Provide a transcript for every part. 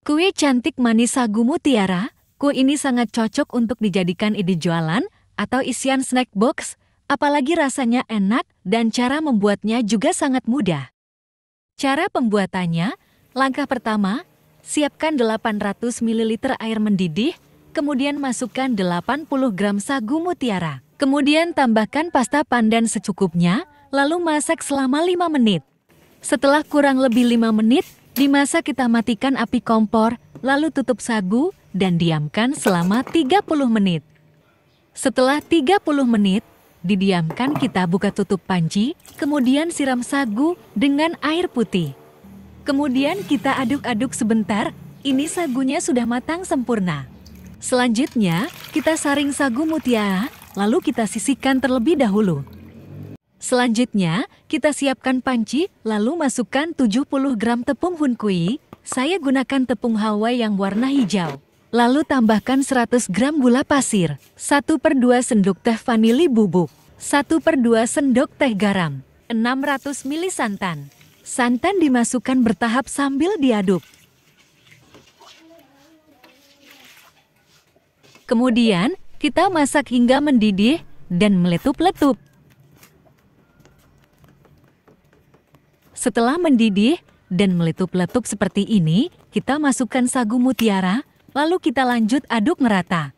Kue cantik manis sagu mutiara, kue ini sangat cocok untuk dijadikan ide jualan atau isian snack box, apalagi rasanya enak dan cara membuatnya juga sangat mudah. Cara pembuatannya, langkah pertama, siapkan 800 ml air mendidih, kemudian masukkan 80 gram sagu mutiara. Kemudian tambahkan pasta pandan secukupnya, lalu masak selama 5 menit. Setelah kurang lebih 5 menit, di masa kita matikan api kompor, lalu tutup sagu dan diamkan selama 30 menit. Setelah 30 menit, didiamkan kita buka tutup panci, kemudian siram sagu dengan air putih. Kemudian kita aduk-aduk sebentar, ini sagunya sudah matang sempurna. Selanjutnya, kita saring sagu mutiara, lalu kita sisihkan terlebih dahulu. Selanjutnya, kita siapkan panci, lalu masukkan 70 gram tepung hunkui. Saya gunakan tepung Hawaii yang warna hijau. Lalu tambahkan 100 gram gula pasir, 1 per 2 sendok teh vanili bubuk, 1 per 2 sendok teh garam, 600 ml santan. Santan dimasukkan bertahap sambil diaduk. Kemudian, kita masak hingga mendidih dan meletup-letup. Setelah mendidih dan meletup-letup seperti ini, kita masukkan sagu mutiara, lalu kita lanjut aduk merata.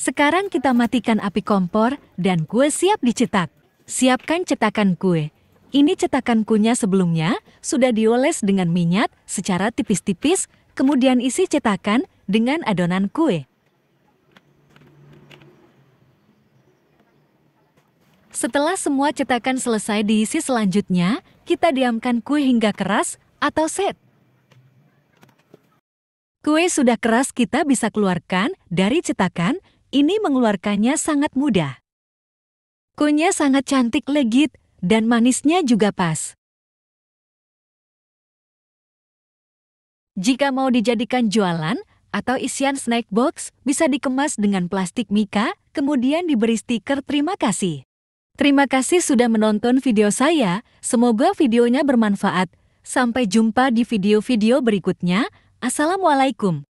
Sekarang kita matikan api kompor dan kue siap dicetak. Siapkan cetakan kue. Ini cetakan kunya sebelumnya sudah dioles dengan minyak secara tipis-tipis, kemudian isi cetakan dengan adonan kue. Setelah semua cetakan selesai diisi selanjutnya, kita diamkan kue hingga keras atau set. Kue sudah keras kita bisa keluarkan dari cetakan, ini mengeluarkannya sangat mudah. Kuenya sangat cantik legit dan manisnya juga pas. Jika mau dijadikan jualan atau isian snack box, bisa dikemas dengan plastik mika, kemudian diberi stiker terima kasih. Terima kasih sudah menonton video saya, semoga videonya bermanfaat. Sampai jumpa di video-video berikutnya. Assalamualaikum.